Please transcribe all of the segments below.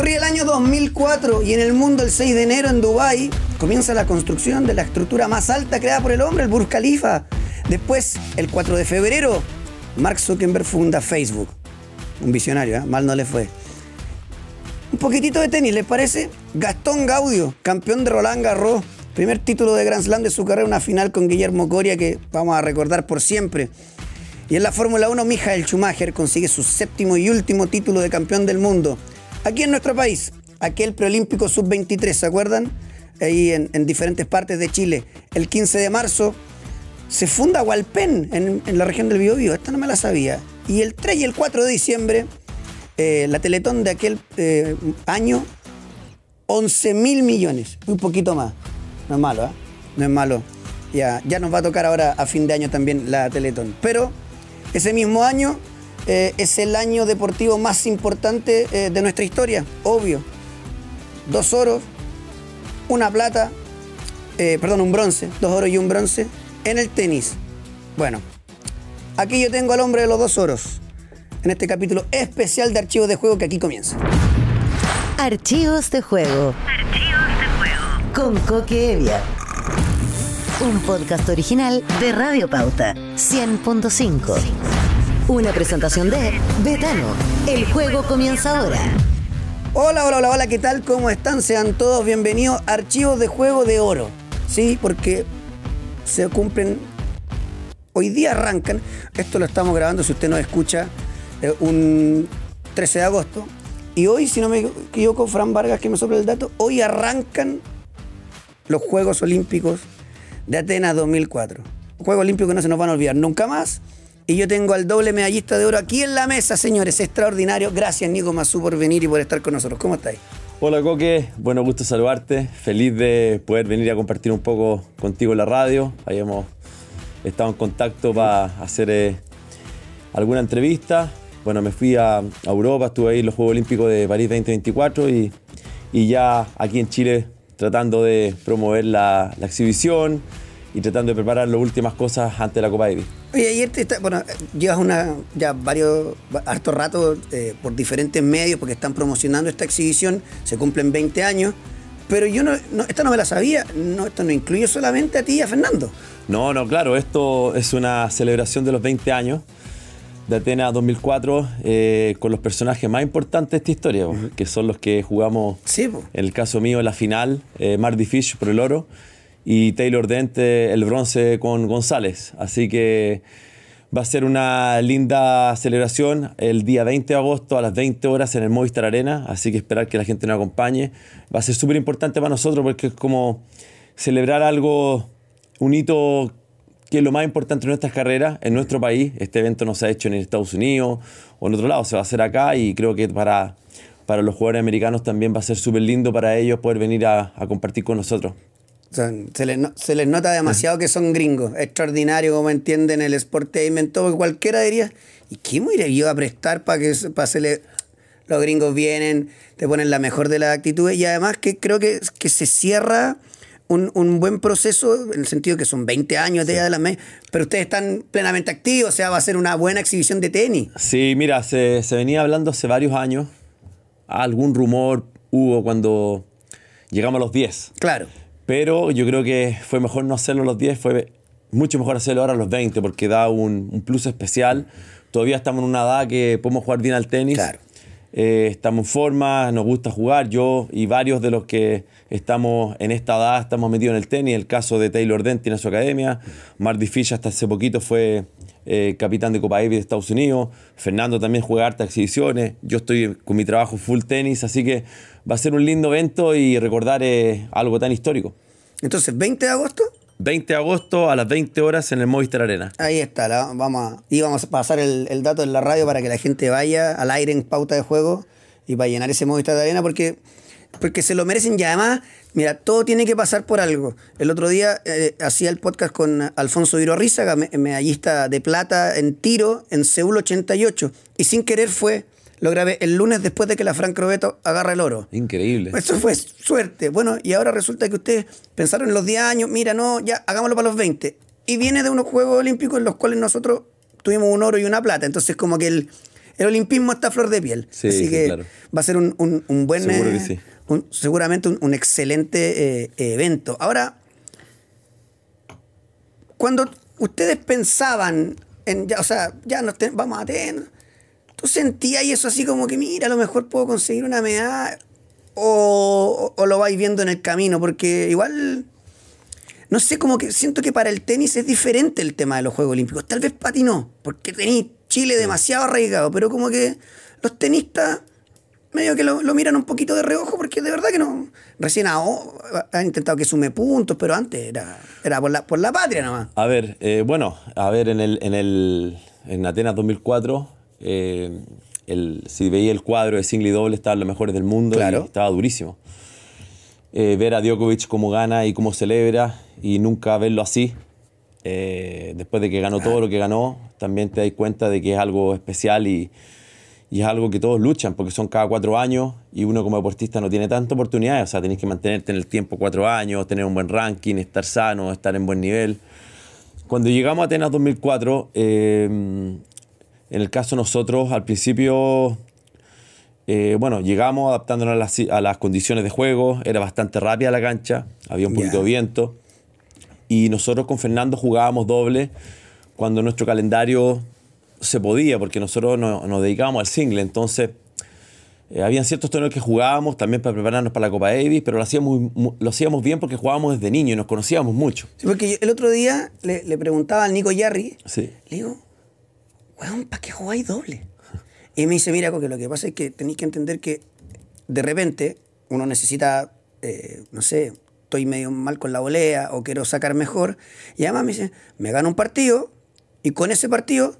Corría el año 2004 y en el mundo el 6 de enero en Dubái comienza la construcción de la estructura más alta creada por el hombre, el Burj Khalifa. Después, el 4 de febrero, Mark Zuckerberg funda Facebook. Un visionario, ¿eh? mal no le fue. Un poquitito de tenis, ¿les parece? Gastón Gaudio, campeón de Roland Garros. Primer título de Grand Slam de su carrera, una final con Guillermo Coria que vamos a recordar por siempre. Y en la Fórmula 1, Michael Schumacher consigue su séptimo y último título de campeón del mundo. Aquí en nuestro país, aquel preolímpico sub-23, ¿se acuerdan? Ahí en, diferentes partes de Chile, el 15 de marzo, se funda Hualpén en, la región del Biobío. Esta no me la sabía. Y el 3 y el 4 de diciembre, eh, la Teletón de aquel eh, año, 11 mil millones, un poquito más. No es malo, ¿eh? No es malo. Ya, ya nos va a tocar ahora a fin de año también la Teletón. Pero ese mismo año eh, es el año deportivo más importante eh, de nuestra historia, obvio. Dos oros, una plata, eh, perdón, un bronce, dos oros y un bronce en el tenis. Bueno, aquí yo tengo al hombre de los dos oros, en este capítulo especial de Archivos de Juego que aquí comienza. Archivos de Juego. Archivos de Juego. Con Coque Evia. Un podcast original de Radio Pauta 100.5. Una presentación de Betano. El juego comienza ahora. Hola, hola, hola, hola, ¿qué tal? ¿Cómo están? Sean todos bienvenidos a Archivos de Juego de Oro. Sí, porque se cumplen. Hoy día arrancan. Esto lo estamos grabando, si usted no escucha, eh, un 13 de agosto. Y hoy, si no me equivoco, Fran Vargas, que me sopla el dato, hoy arrancan los Juegos Olímpicos de Atenas 2004. Juegos Olímpicos que no se nos van a olvidar nunca más. Y yo tengo al doble medallista de oro aquí en la mesa, señores. Extraordinario. Gracias, Nico Mazú, por venir y por estar con nosotros. ¿Cómo estáis? Hola, Coque. Bueno, gusto saludarte. Feliz de poder venir a compartir un poco contigo en la radio. Habíamos estado en contacto para hacer eh, alguna entrevista. Bueno, me fui a, Europa, estuve ahí en los Juegos Olímpicos de París 2024 y, ya aquí en Chile tratando de promover la, exhibición y tratando de preparar las últimas cosas antes de la Copa Davis. Oye, ayer este, bueno, llevas una, ya varios, harto rato eh, por diferentes medios porque están promocionando esta exhibición, se cumplen 20 años, pero yo no, esta no me la sabía, no, esto no incluye solamente a ti y a Fernando. No, no, claro, esto es una celebración de los 20 años de Atenas 2004 eh, con los personajes más importantes de esta historia, que son los que jugamos, sí, en el caso mío, la final, eh, Mardi por el oro y Taylor Dente el bronce con González. Así que va a ser una linda celebración el día 20 de agosto a las 20 horas en el Movistar Arena, así que esperar que la gente nos acompañe. Va a ser súper importante para nosotros porque es como celebrar algo, un hito que es lo más importante de nuestras carreras en nuestro país. Este evento no se ha hecho en Estados Unidos o en otro lado, se va a hacer acá y creo que para, para los jugadores americanos también va a ser súper lindo para ellos poder venir a compartir con nosotros se, les nota demasiado que son gringos. Extraordinario como entienden el sportainment, todo. Cualquiera diría, ¿y qué me le yo a prestar para que Los gringos vienen, te ponen la mejor de las actitudes y además que creo que, se cierra un, buen proceso en el sentido que son 20 años de sí. de la mes, pero ustedes están plenamente activos, o sea, va a ser una buena exhibición de tenis. Sí, mira, se, se venía hablando hace varios años, algún rumor hubo cuando llegamos a los 10. Claro pero yo creo que fue mejor no hacerlo a los 10, fue mucho mejor hacerlo ahora a los 20 porque da un, plus especial. Todavía estamos en una edad que podemos jugar bien al tenis. Claro. Eh, estamos en forma, nos gusta jugar. Yo y varios de los que estamos en esta edad estamos metidos en el tenis. El caso de Taylor Dent tiene su academia. Marty Fish hasta hace poquito fue eh, capitán de Copa Davis de Estados Unidos. Fernando también juega harta exhibiciones. Yo estoy con mi trabajo full tenis, así que va a ser un lindo evento y recordar eh, algo tan histórico. Entonces, 20 de agosto. 20 de agosto a las 20 horas en el Movistar Arena. Ahí está, vamos y vamos a pasar el, dato en la radio para que la gente vaya al aire en pauta de juego y va a llenar ese Movistar Arena porque, porque se lo merecen y además, mira, todo tiene que pasar por algo. El otro día eh, hacía el podcast con Alfonso Viro Rizaga, medallista de plata en tiro en Seúl 88 y sin querer fue lo grabé el lunes después de que la Fran Robeto agarra el oro. Increíble. Eso fue suerte. Bueno, y ahora resulta que ustedes pensaron en los 10 años, mira, no, ya hagámoslo para los 20. Y viene de unos Juegos Olímpicos en los cuales nosotros tuvimos un oro y una plata. Entonces, como que el, el olimpismo está a flor de piel. Así que va a ser un, buen. Eh, seguramente un, excelente eh, evento. Ahora, cuando ustedes pensaban en. Ya, o sea, ya nos vamos a tener tú sentías eso así como que, mira, a lo mejor puedo conseguir una medalla o, lo vais viendo en el camino, porque igual, no sé, como que siento que para el tenis es diferente el tema de los Juegos Olímpicos. Tal vez para no, porque tenéis Chile demasiado arraigado, pero como que los tenistas medio que lo, miran un poquito de reojo porque de verdad que no. Recién ha han intentado que sume puntos, pero antes era, era por, la, por la patria nomás. A ver, eh, bueno, a ver, el, en, el, en Atenas 2004 eh, el, si veía el cuadro de single y doble, estaban los mejores del mundo estaba durísimo. Eh, ver a Djokovic cómo gana y cómo celebra y nunca verlo así, eh, después de que ganó todo lo que ganó, también te das cuenta de que es algo especial y, es algo que todos luchan, porque son cada cuatro años y uno como deportista no tiene tanta oportunidades. O sea, tenés que mantenerte en el tiempo cuatro años, tener un buen ranking, estar sano, estar en buen nivel. Cuando llegamos a Atenas 2004, eh, en el caso nosotros, al principio, eh, bueno, llegamos adaptándonos a las, condiciones de juego, era bastante rápida la cancha, había un poquito de viento, y nosotros con Fernando jugábamos doble cuando nuestro calendario se podía, porque nosotros nos dedicábamos al single, entonces eh, habían ciertos torneos que jugábamos también para prepararnos para la Copa Davis, pero lo hacíamos, lo hacíamos bien porque jugábamos desde niño y nos conocíamos mucho. Sí, porque el otro día le, preguntaba al Nico Yarri, le digo, ¿para qué jugáis doble? Y me dice, mira, porque lo que pasa es que tenéis que entender que de repente uno necesita, eh, no sé, estoy medio mal con la volea o quiero sacar mejor. Y además me dice, me gano un partido y con ese partido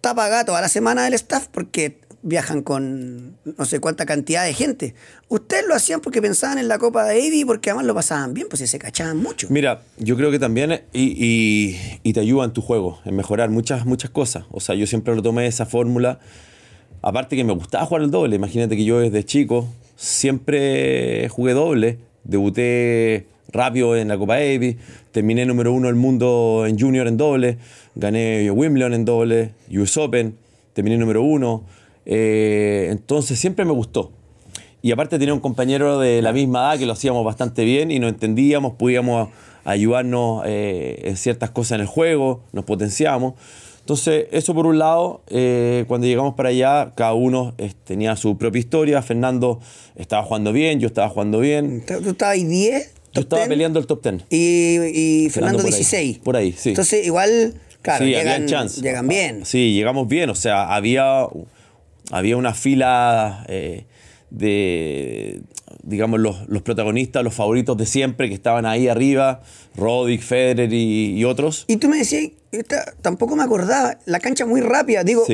tapa gato a la semana del staff porque viajan con no sé cuánta cantidad de gente. Ustedes lo hacían porque pensaban en la Copa Davis y porque además lo pasaban bien, pues se cachaban mucho. Mira, yo creo que también y, te ayuda en tu juego, en mejorar muchas, muchas cosas. O sea, yo siempre lo tomé esa fórmula. Aparte que me gustaba jugar el doble. Imagínate que yo desde chico siempre jugué doble. Debuté rápido en la Copa Davis, terminé número uno del mundo en junior en doble, gané Wimbledon en doble, US Open, terminé número uno eh, entonces siempre me gustó. Y aparte tenía un compañero de la misma edad que lo hacíamos bastante bien y nos entendíamos, podíamos ayudarnos eh, en ciertas cosas en el juego, nos potenciamos. Entonces, eso por un lado, eh, cuando llegamos para allá, cada uno tenía su propia historia. Fernando estaba jugando bien, yo estaba jugando bien. ¿Tú estabas ahí 10? Yo estaba peleando el top 10. Y, Fernando, 16. por ahí, sí. Entonces, igual, claro, sí, llegan, llegan ah, bien. Sí, llegamos bien. O sea, había había una fila eh, de, digamos, los, protagonistas, los favoritos de siempre que estaban ahí arriba, Roddick, Federer y, otros. Y tú me decías, tampoco me acordaba, la cancha muy rápida, digo,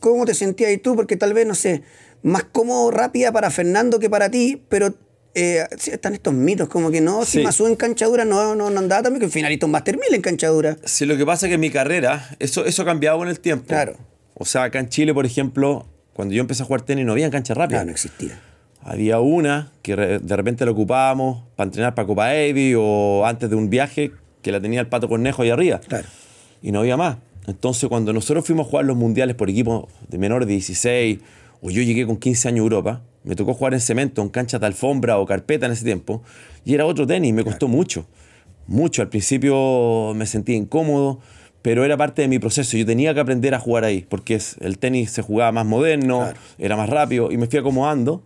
¿cómo te sentías ahí tú? Porque tal vez, no sé, más cómodo, rápida para Fernando que para ti, pero eh, están estos mitos, como que no, si más su en canchadura no, no, no andaba también que finalito finalito Master 1000 en canchadura. Sí, lo que pasa es que mi carrera, eso, eso ha cambiado con el tiempo. Claro. O sea, acá en Chile, por ejemplo, cuando yo empecé a jugar tenis no había cancha rápida. No, ah, no existía. Había una que de repente la ocupábamos para entrenar para Copa Evi o antes de un viaje que la tenía el Pato Cornejo ahí arriba. Claro. Y no había más. Entonces, cuando nosotros fuimos a jugar los mundiales por equipos de menor de 16, o yo llegué con 15 años a Europa, me tocó jugar en cemento, en cancha de alfombra o carpeta en ese tiempo, y era otro tenis, me costó mucho. Mucho. Al principio me sentí incómodo pero era parte de mi proceso. Yo tenía que aprender a jugar ahí, porque el tenis se jugaba más moderno, era más rápido, y me fui acomodando.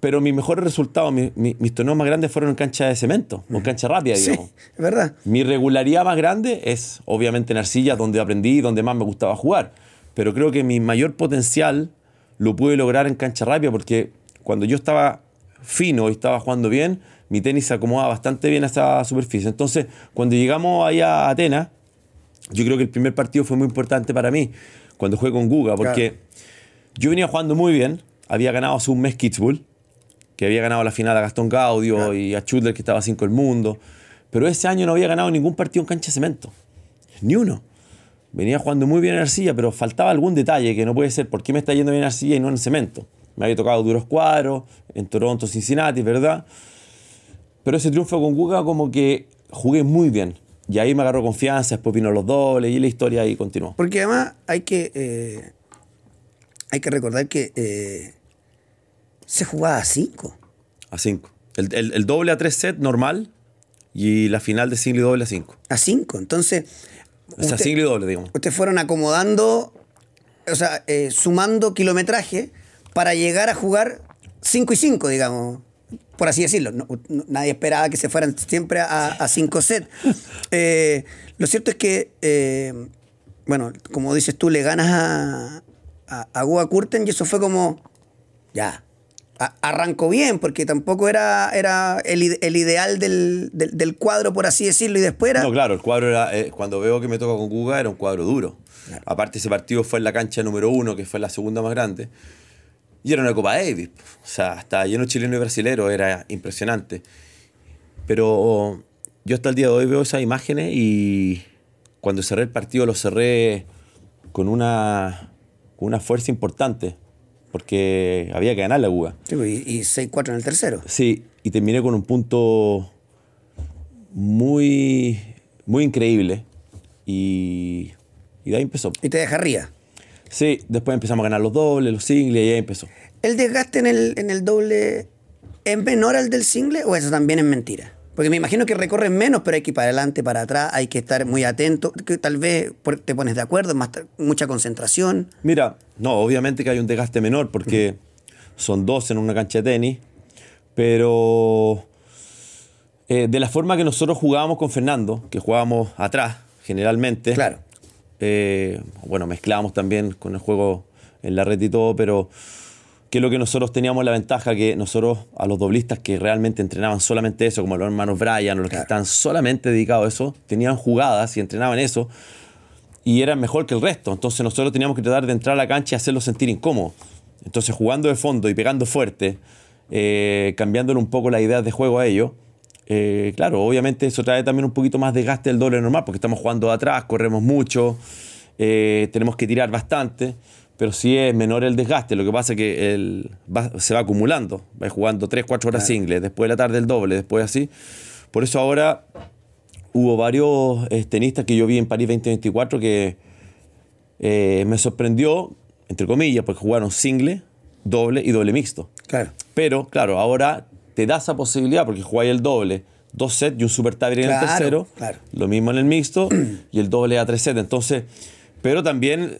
Pero mis mejores resultados, mis torneos más grandes fueron en cancha de cemento, en cancha rápida, digamos. Sí, es verdad. Mi regularidad más grande es, obviamente, en arcilla, donde aprendí, y donde más me gustaba jugar. Pero creo que mi mayor potencial lo pude lograr en cancha rápida, porque cuando yo estaba fino y estaba jugando bien, mi tenis se acomodaba bastante bien a esa superficie. Entonces, cuando llegamos ahí a Atenas, yo creo que el primer partido fue muy importante para mí cuando jugué con Guga, porque yo venía jugando muy bien, había ganado hace un mes Kitzbühel, que había ganado la final a Gastón Gaudio y a Chudler, que estaba cinco el mundo, pero ese año no había ganado ningún partido en cancha cemento, ni uno. Venía jugando muy bien en arcilla, pero faltaba algún detalle que no puede ser, ¿por qué me está yendo bien en arcilla y no en cemento? Me había tocado duros cuadros, en Toronto, Cincinnati, ¿verdad? Pero ese triunfo con Guga como que jugué muy bien y ahí me agarró confianza, después vino los dobles y la historia ahí continuó. Porque además hay que, eh, hay que recordar que eh, se jugaba a cinco. A cinco. El, doble a tres set normal y la final de single y doble a cinco. A cinco, entonces... O sea, single y doble, digamos. Ustedes fueron acomodando, o sea, eh, sumando kilometraje para llegar a jugar cinco y 5, digamos por así decirlo, nadie esperaba que se fueran siempre a, 5 cinco eh, lo cierto es que, eh, bueno, como dices tú, le ganas a, a, Curten y eso fue como, ya, arrancó bien, porque tampoco era, era el, ideal del, del, cuadro, por así decirlo, y después era... No, claro, el cuadro era, eh, cuando veo que me toca con Guga, era un cuadro duro. Aparte ese partido fue en la cancha número uno, que fue la segunda más grande. Y era una Copa Davis. O sea, hasta lleno chileno y brasilero era impresionante. Pero yo hasta el día de hoy veo esas imágenes y cuando cerré el partido lo cerré con una, con una fuerza importante, porque había que ganar la uga Sí, pues, y, 6-4 en el tercero. Sí, y terminé con un punto muy, muy increíble y, y de ahí empezó. ¿Y te deja arriba? Sí, después empezamos a ganar los dobles, los singles y ahí empezó. ¿El desgaste en el, en el doble es menor al del single o eso también es mentira? Porque me imagino que recorren menos, pero hay que ir para adelante, para atrás, hay que estar muy atento, que tal vez te pones de acuerdo, más mucha concentración. Mira, no, obviamente que hay un desgaste menor porque son dos en una cancha de tenis, pero eh, de la forma que nosotros jugábamos con Fernando, que jugábamos atrás generalmente, claro. Eh, bueno, mezclábamos también con el juego en la red y todo, pero que lo que nosotros teníamos la ventaja, que nosotros a los doblistas que realmente entrenaban solamente eso, como los hermanos Brian, o los que están solamente dedicados a eso, tenían jugadas y entrenaban eso, y eran mejor que el resto. Entonces nosotros teníamos que tratar de entrar a la cancha y hacerlos sentir incómodos. Entonces jugando de fondo y pegando fuerte, eh, cambiándole un poco la idea de juego a ellos, eh, claro, obviamente eso trae también un poquito más de gasto del doble normal, porque estamos jugando atrás, corremos mucho, eh, tenemos que tirar bastante, pero sí es menor el desgaste. Lo que pasa es que el, se va acumulando, va jugando 3, 4 horas single, singles, después de la tarde el doble, después así. Por eso ahora hubo varios eh, tenistas que yo vi en París 2024 que me sorprendió, entre comillas, porque jugaron single, doble y doble mixto. Claro. Pero, claro, ahora te da esa posibilidad porque jugáis el doble, dos sets y un super en el tercero. Lo mismo en el mixto y el doble a tres sets. Entonces, pero también,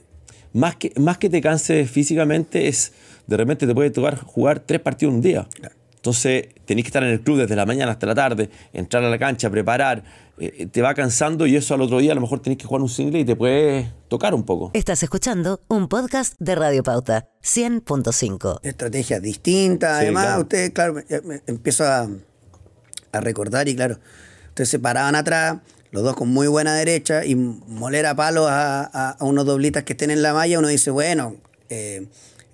más que, más que te canses físicamente, es de repente te puede tocar jugar tres partidos en un día. Claro. Entonces tenéis que estar en el club desde la mañana hasta la tarde, entrar a la cancha, preparar, eh, eh, te va cansando y eso al otro día a lo mejor tenéis que jugar un single y te puede tocar un poco. Estás escuchando un podcast de Radio Pauta 100.5. Estrategias distintas, además ustedes, claro, empiezo a, recordar y claro, ustedes se paraban atrás, los dos con muy buena derecha y moler a palos a, unos doblitas que estén en la malla, uno dice, bueno... Eh,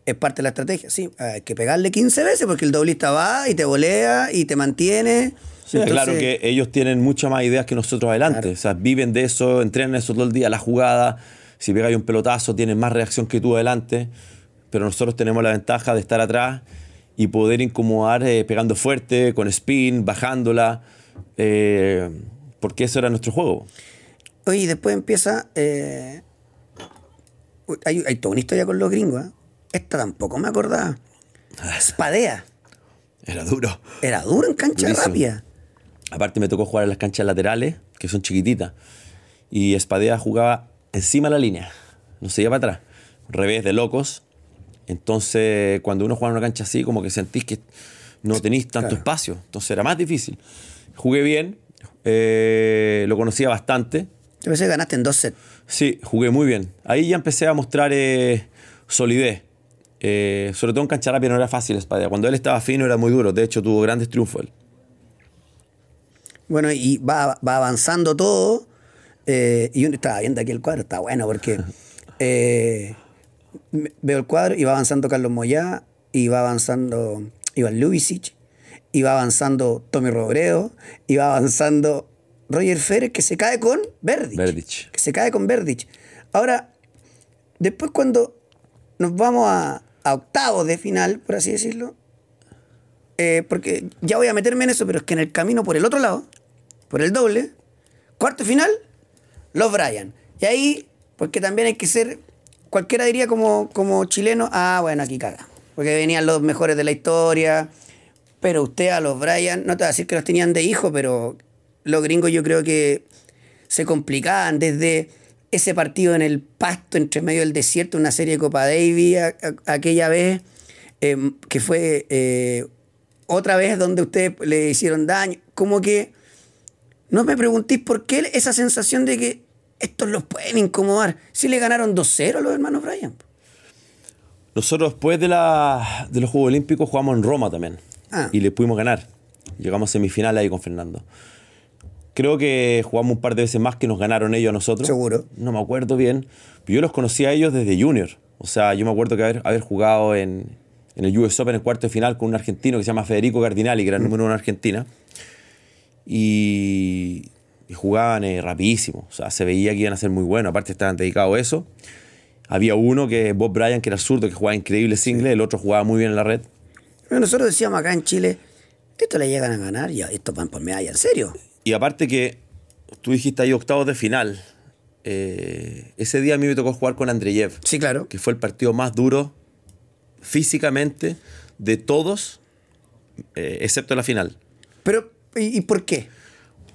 es parte de la estrategia, sí. Hay que pegarle 15 veces porque el doblista va y te volea y te mantiene. claro que ellos tienen muchas más ideas que nosotros adelante. O sea, viven de eso, entrenan eso todo el día, la jugada. Si pegáis un pelotazo, tienen más reacción que tú adelante. Pero nosotros tenemos la ventaja de estar atrás y poder incomodar eh, pegando fuerte, con spin, bajándola. Eh, porque eso era nuestro juego. Oye, después empieza. Eh, hay, hay toda una historia con los gringos, ¿eh? Esta tampoco me acordaba. espadea Era duro. Era duro en cancha rápida. Aparte me tocó jugar en las canchas laterales, que son chiquititas. Y Espadea jugaba encima de la línea. No se iba para atrás. Revés de locos. Entonces, cuando uno juega en una cancha así, como que sentís que no tenéis tanto espacio. Entonces era más difícil. Jugué bien. Eh, lo conocía bastante. Yo pensé ganaste en dos sets. Sí, jugué muy bien. Ahí ya empecé a mostrar eh, solidez. Eh, sobre todo en Cancharapia no era fácil España Cuando él estaba fino era muy duro. De hecho, tuvo grandes triunfos él. Bueno, y va, avanzando todo. Eh, y uno estaba viendo aquí el cuadro, está bueno porque eh, veo el cuadro y va avanzando Carlos Moyá, y va avanzando Iván Lubicic, y va avanzando Tommy Robredo, y va avanzando Roger Federer que se cae con Verdich. Verdich. Que se cae con Verdich. Ahora, después cuando nos vamos a, octavos de final, por así decirlo. Eh, porque ya voy a meterme en eso, pero es que en el camino por el otro lado, por el doble, cuarto final, los Bryan. Y ahí, porque también hay que ser, cualquiera diría como, como chileno, ah, bueno, aquí caga. Porque venían los mejores de la historia, pero usted a los Bryan, no te voy a decir que los tenían de hijo, pero los gringos yo creo que se complicaban desde ese partido en el pasto, entre medio del desierto, una serie de Copa Davis aquella vez, em, que fue eh, otra vez donde ustedes le hicieron daño. Como que no me preguntéis por qué esa sensación de que estos los pueden incomodar. Si le ganaron 2-0 a los hermanos Bryan. Nosotros después de, la, los Juegos Olímpicos jugamos en Roma también. Ah. Y le pudimos ganar. Llegamos a semifinal ahí con Fernando. Creo que jugamos un par de veces más que nos ganaron ellos a nosotros. Seguro. No me acuerdo bien. Yo los conocí a ellos desde junior. O sea, yo me acuerdo que haber, jugado en, el US Open en cuarto de final con un argentino que se llama Federico Cardinali, que era el mm. número uno en Argentina. Y, jugaban eh, rapidísimo. O sea, se veía que iban a ser muy buenos. Aparte, estaban dedicados a eso. Había uno que Bob Bryan, que era zurdo, que jugaba increíble single, el otro jugaba muy bien en la red. nosotros decíamos acá en Chile, esto le llegan a ganar y esto van por medalla, ¿en serio? Y aparte que tú dijiste ahí octavos de final. Eh, ese día a mí me tocó jugar con Andreyev. Sí, claro. Que fue el partido más duro físicamente de todos, eh, excepto la final. Pero, ¿y, por qué?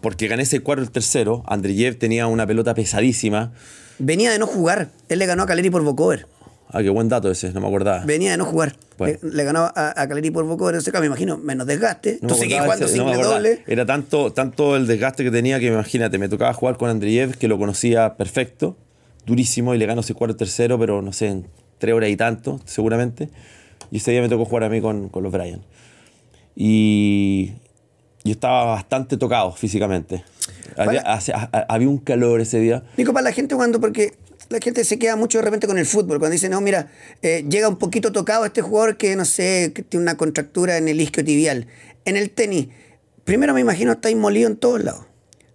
Porque gané ese cuarto el tercero. Andreyev tenía una pelota pesadísima. Venía de no jugar. Él le ganó a Caleri por Bocover. Ah, qué buen dato ese, no me acordaba. Venía de no jugar. Eh, le, ganaba a, por poco en me imagino, menos desgaste. doble. Era tanto, tanto el desgaste que tenía que, imagínate, me tocaba jugar con Andriev, que lo conocía perfecto, durísimo, y le ganó ese cuarto tercero, pero no sé, en tres horas y tanto, seguramente. Y ese día me tocó jugar a mí con, con los Bryan. Y yo estaba bastante tocado físicamente. Había, un calor ese día. Nico, para la gente jugando, porque la gente se queda mucho de repente con el fútbol. Cuando dicen, no, mira, eh, llega un poquito tocado este jugador que, no sé, que tiene una contractura en el isquio tibial. En el tenis, primero me imagino está inmolido en todos lados.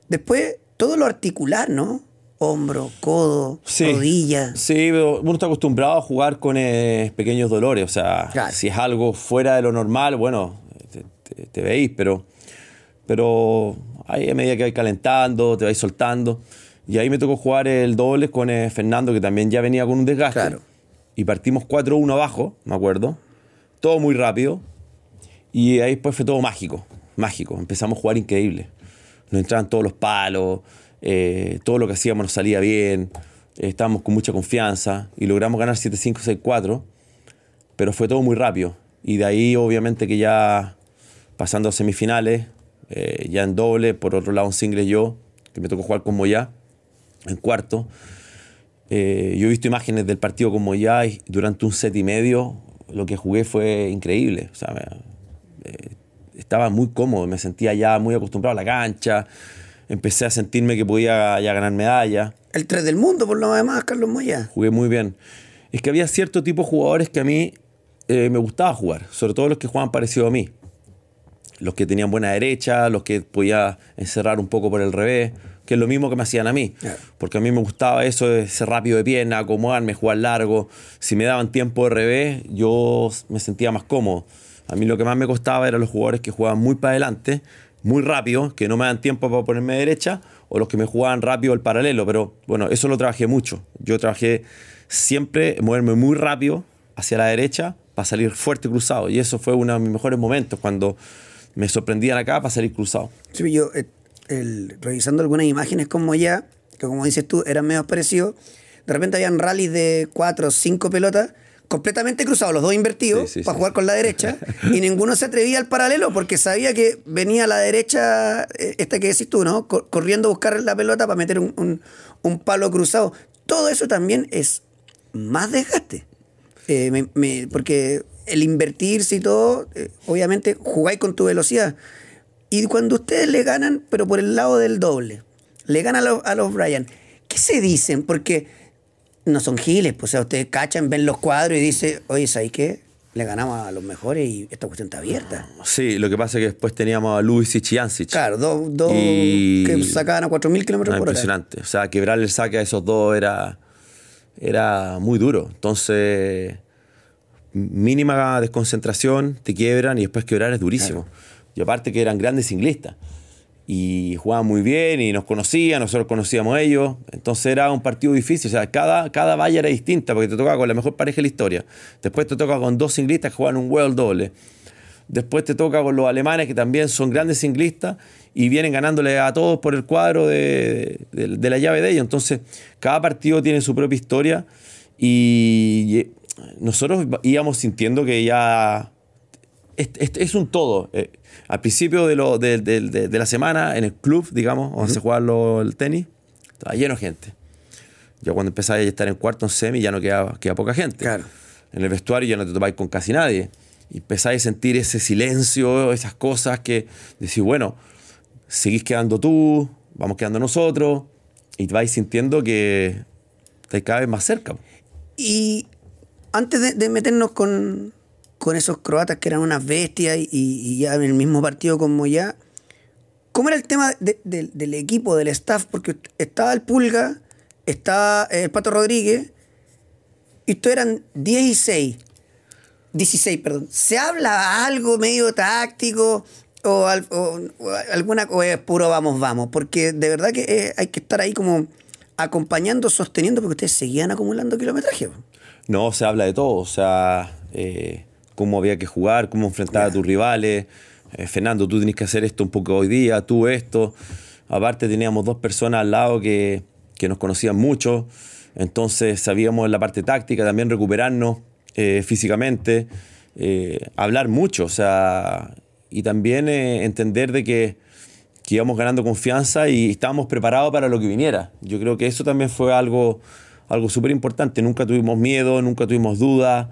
Después, todo lo articular, ¿no? Hombro, codo, rodillas. rodilla. Sí, uno está acostumbrado a jugar con eh, pequeños dolores. O sea, si es algo fuera de lo normal, bueno, te, veis, pero, pero ahí a medida que vais calentando, te vais soltando. Y ahí me tocó jugar el doble con eh, Fernando, que también ya venía con un desgaste. Y partimos 4-1 abajo, me acuerdo. Todo muy rápido. Y ahí después pues fue todo mágico, mágico. Empezamos a jugar increíble. Nos entraban todos los palos, eh, todo lo que hacíamos nos salía bien. Eh, estábamos con mucha confianza y logramos ganar 7-5, 6-4. Pero fue todo muy rápido. Y de ahí, obviamente, que ya pasando a semifinales, ya en doble, por otro lado, en single yo, que me tocó jugar con Moyá en cuarto. Eh, yo he visto imágenes del partido con ya durante un set y medio lo que jugué fue increíble. Eh, estaba muy cómodo, me sentía ya muy acostumbrado a la cancha, empecé a sentirme que podía ya ganar medalla. El 3 del mundo, por lo demás, Carlos Moya. Jugué muy bien. Es que había cierto tipo de jugadores que a mí eh, me gustaba jugar, sobre todo los que jugaban parecido a mí. Los que tenían buena derecha, los que podía encerrar un poco por el revés que es lo mismo que me hacían a mí. Porque a mí me gustaba eso, de ser rápido de pierna, acomodarme, jugar largo. Si me daban tiempo de revés, yo me sentía más cómodo. A mí lo que más me costaba eran los jugadores que jugaban muy para adelante, muy rápido, que no me dan tiempo para ponerme derecha, o los que me jugaban rápido el paralelo. Pero bueno, eso lo trabajé mucho. Yo trabajé siempre moverme muy rápido hacia la derecha para salir fuerte cruzado. Y eso fue uno de mis mejores momentos, cuando me sorprendían acá para salir cruzado. Sí, yo, eh, revisando algunas imágenes como ya, que como dices tú, eran medio parecidos, de repente habían rallies de cuatro o cinco pelotas completamente cruzados, los dos invertidos, para jugar con la derecha, y ninguno se atrevía al paralelo porque sabía que venía a la derecha, eh, esta que decís tú, ¿no? Corriendo a buscar la pelota para meter un, palo cruzado. Todo eso también es más desgaste. Eh, porque el invertirse y todo, eh, obviamente jugáis con tu velocidad. Y cuando ustedes le ganan, pero por el lado del doble, le ganan a los, a Bryan, ¿qué se dicen? Porque no son giles, pues, o sea, ustedes cachan, ven los cuadros y dicen, oye, ¿sabes qué? Le ganamos a los mejores y esta cuestión está abierta. Sí, lo que pasa es que después teníamos a Luis y Chiancic. Claro, dos, que sacaban a 4.000 kilómetros por impresionante. hora. Impresionante. O sea, quebrar el saque a esos dos era, era muy duro. Entonces, mínima desconcentración, te quiebran y después quebrar es durísimo y aparte que eran grandes ciclistas. Y jugaban muy bien y nos conocían, nosotros conocíamos a ellos. Entonces era un partido difícil. O sea, cada, cada valla era distinta porque te tocaba con la mejor pareja de la historia. Después te toca con dos ciclistas que juegan un World doble. Después te toca con los alemanes que también son grandes ciclistas y vienen ganándole a todos por el cuadro de la llave de ellos. Entonces, cada partido tiene su propia historia y nosotros íbamos sintiendo que ya es, un todo. Eh, al principio de, de, la semana, en el club, digamos, donde se juega el tenis, estaba lleno gente. ya cuando empezaba a estar en cuarto, en semi, ya no quedaba, quedaba poca gente. En el vestuario ya no te topáis con casi nadie. Y empezáis a sentir ese silencio, esas cosas que decís, bueno, seguís quedando tú, vamos quedando nosotros, y te vais sintiendo que te cada más cerca. Y antes de meternos con, con esos croatas que eran unas bestias y, ya en el mismo partido como ya. ¿Cómo era el tema del equipo, del staff? Porque estaba el Pulga, estaba eh, el Pato Rodríguez, y ustedes eran 16. 16, perdón. ¿Se habla algo medio táctico o, alguna o es puro vamos, vamos? Porque de verdad que eh, hay que estar ahí como acompañando, sosteniendo, porque ustedes seguían acumulando kilometraje. No, se habla de todo. O sea, eh, cómo había que jugar, cómo enfrentar a tus rivales. Eh, Fernando, tú tienes que hacer esto un poco hoy día, tú esto. Aparte teníamos dos personas al lado que, que nos conocían mucho, entonces sabíamos en la parte táctica también recuperarnos eh, físicamente, eh, hablar mucho, o sea, y también entender de que, que íbamos ganando confianza y estábamos preparados para lo que viniera. Yo creo que eso también fue algo, algo súper importante, nunca tuvimos miedo, nunca tuvimos dudas.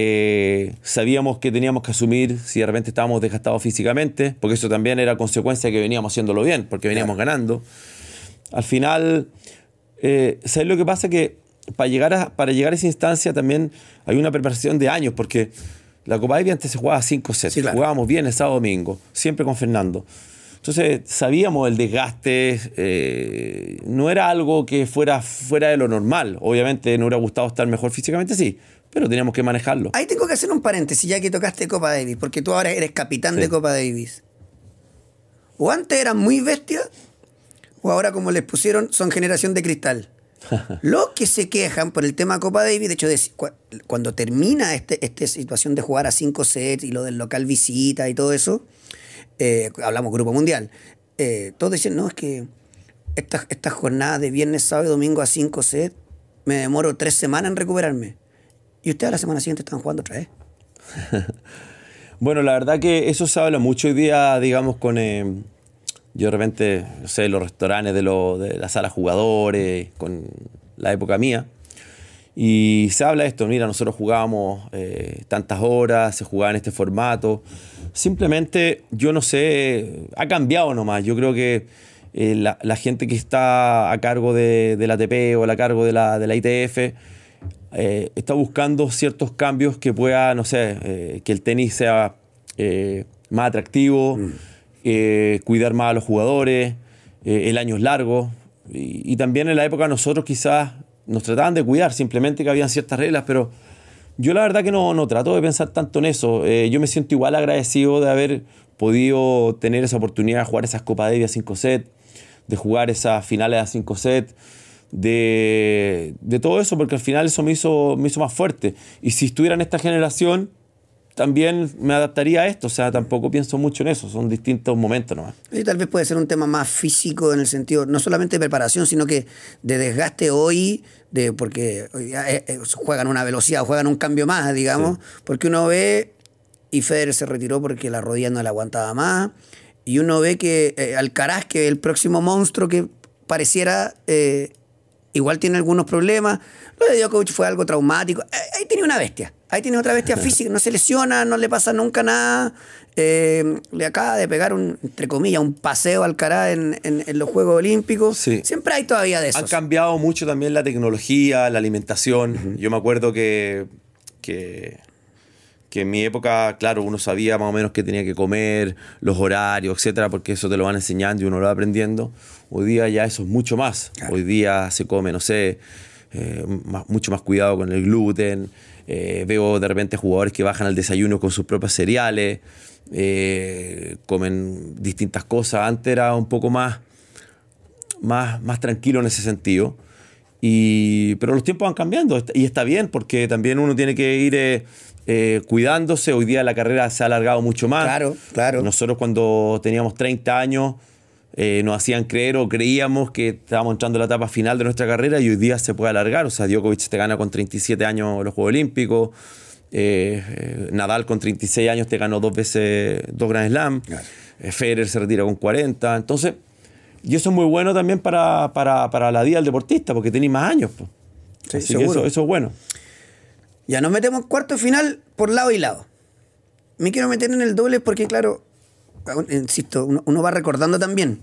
Eh, sabíamos que teníamos que asumir si de repente estábamos desgastados físicamente, porque eso también era consecuencia de que veníamos haciéndolo bien, porque veníamos ganando. Al final, eh, ¿sabes lo que pasa? Que para llegar, a, para llegar a esa instancia también hay una preparación de años, porque la Copa Davis antes se jugaba 5 sets, jugábamos bien el sábado domingo, siempre con Fernando. Entonces sabíamos el desgaste, eh, no era algo que fuera fuera de lo normal. Obviamente no hubiera gustado estar mejor físicamente, sí, pero teníamos que manejarlo. Ahí tengo que hacer un paréntesis, ya que tocaste Copa Davis, porque tú ahora eres capitán de Copa Davis. O antes eran muy bestias, o ahora como les pusieron, son generación de cristal. Los que se quejan por el tema Copa Davis, de hecho, cuando termina este, esta situación de jugar a 5 sets y lo del local visita y todo eso, eh, hablamos Grupo Mundial, eh, todos dicen, no, es que estas esta jornada de viernes, sábado y domingo a 5 sets, me demoro tres semanas en recuperarme. Y ustedes la semana siguiente están jugando otra vez. bueno, la verdad que eso se habla mucho hoy día, digamos, con... Eh, yo de repente, no sé, los restaurantes de, lo, de la sala jugadores, con la época mía. Y se habla de esto, mira, nosotros jugábamos eh, tantas horas, se jugaba en este formato. Simplemente, yo no sé, ha cambiado nomás. Yo creo que eh, la, gente que está a cargo de, la ATP o a cargo de la, de la ITF eh, está buscando ciertos cambios que pueda, no sé, eh, que el tenis sea eh, más atractivo, mm. cuidar más a los jugadores, el año es largo. Y, también en la época nosotros quizás nos trataban de cuidar, simplemente que habían ciertas reglas, pero yo la verdad que no, no trato de pensar tanto en eso. yo me siento igual agradecido de haber podido tener esa oportunidad de jugar esas Copa de a 5 set, de jugar esas finales a 5 set de, de, todo eso, porque al final eso me hizo, me hizo más fuerte. Y si estuviera en esta generación, también me adaptaría a esto, o sea, tampoco pienso mucho en eso, son distintos momentos nomás. Y tal vez puede ser un tema más físico en el sentido, no solamente de preparación, sino que de desgaste hoy, de porque eh, eh, juegan una velocidad, juegan un cambio más, digamos, porque uno ve, y Federer se retiró porque la rodilla no le aguantaba más, y uno ve que al eh, Alcaraz, que el próximo monstruo que pareciera... Eh, igual tiene algunos problemas. Lo de Djokovic fue algo traumático. Eh, ahí tiene una bestia. Ahí tiene otra bestia física. No se lesiona, no le pasa nunca nada. Eh, le acaba de pegar, un, entre comillas, un paseo al Cará en, los Juegos Olímpicos. Siempre hay todavía de eso. Han cambiado mucho también la tecnología, la alimentación. Yo me acuerdo que que en mi época, claro, uno sabía más o menos qué tenía que comer, los horarios, etcétera, porque eso te lo van enseñando y uno lo va aprendiendo. Hoy día ya eso es mucho más. Hoy día se come, no sé, eh, mucho más cuidado con el gluten. Eh, veo de repente jugadores que bajan al desayuno con sus propios cereales, eh, comen distintas cosas. Antes era un poco más, más, más tranquilo en ese sentido. Y, pero los tiempos van cambiando y está bien porque también uno tiene que ir eh, cuidándose. Hoy día la carrera se ha alargado mucho más. Claro, claro. Nosotros cuando teníamos 30 años eh, nos hacían creer o creíamos que estábamos entrando en la etapa final de nuestra carrera y hoy día se puede alargar. O sea, Djokovic te gana con 37 años los Juegos Olímpicos. Eh, Nadal con 36 años te ganó dos veces dos Grand Slam. Ferrer Federer se retira con 40. Entonces, y eso es muy bueno también para, para, la vida del deportista, porque tenéis más años. Pues. Sí, eso es bueno. Ya nos metemos cuarto final por lado y lado. Me quiero meter en el doble porque, claro, ah, insisto, uno, va recordando también.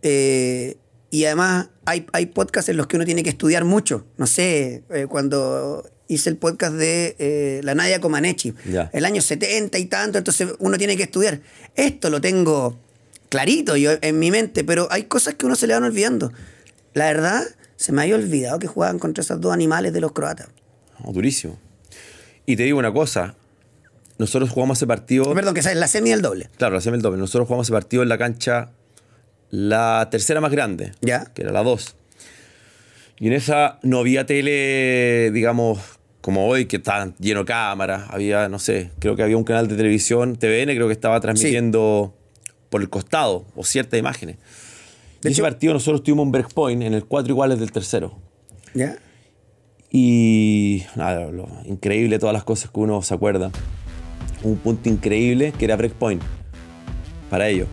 Eh, y además hay, hay podcasts en los que uno tiene que estudiar mucho. No sé, eh, cuando hice el podcast de eh, la Nadia Comaneci, el año 70 y tanto, entonces uno tiene que estudiar. Esto lo tengo clarito yo en mi mente, pero hay cosas que uno se le van olvidando. La verdad, se me había olvidado que jugaban contra esos dos animales de los croatas. Oh, durísimo. Y te digo una cosa. Nosotros jugamos ese partido. Ah, perdón, que es la semi el doble. Claro, la semi el doble. Nosotros jugamos ese partido en la cancha, la tercera más grande. Ya. Que era la 2. Y en esa no había tele, digamos, como hoy, que está lleno de cámaras. Había, no sé, creo que había un canal de televisión, TVN, creo que estaba transmitiendo por el costado o ciertas imágenes. De ese partido nosotros tuvimos un breakpoint en el 4 iguales del tercero. ¿Ya? Y nada, lo, increíble todas las cosas que uno se acuerda. Un punto increíble que era breakpoint para ellos.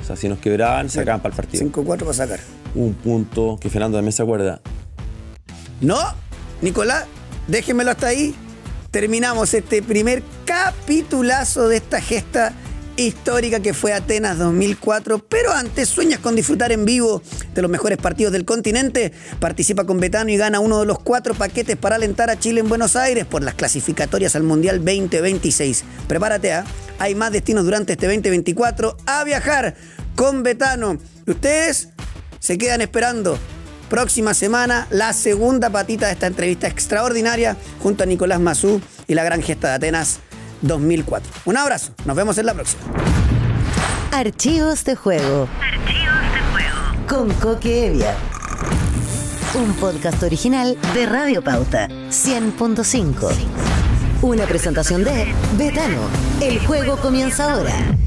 O sea, si nos quebraban, sacaban para el partido. 5-4 para sacar. Un punto que Fernando también se acuerda. No, Nicolás, déjenmelo hasta ahí. Terminamos este primer capitulazo de esta gesta histórica que fue Atenas 2004, pero antes sueñas con disfrutar en vivo de los mejores partidos del continente, participa con Betano y gana uno de los cuatro paquetes para alentar a Chile en Buenos Aires por las clasificatorias al Mundial 2026. Prepárate, ¿ah? hay más destinos durante este 2024 a viajar con Betano. Ustedes se quedan esperando próxima semana la segunda patita de esta entrevista extraordinaria junto a Nicolás Mazú y la gran gesta de Atenas 2004. Un abrazo, nos vemos en la próxima. Archivos de juego. Archivos de juego. Con Coque Evia. Un podcast original de Radio Pauta 100.5. Una presentación de Betano. El juego comienza ahora.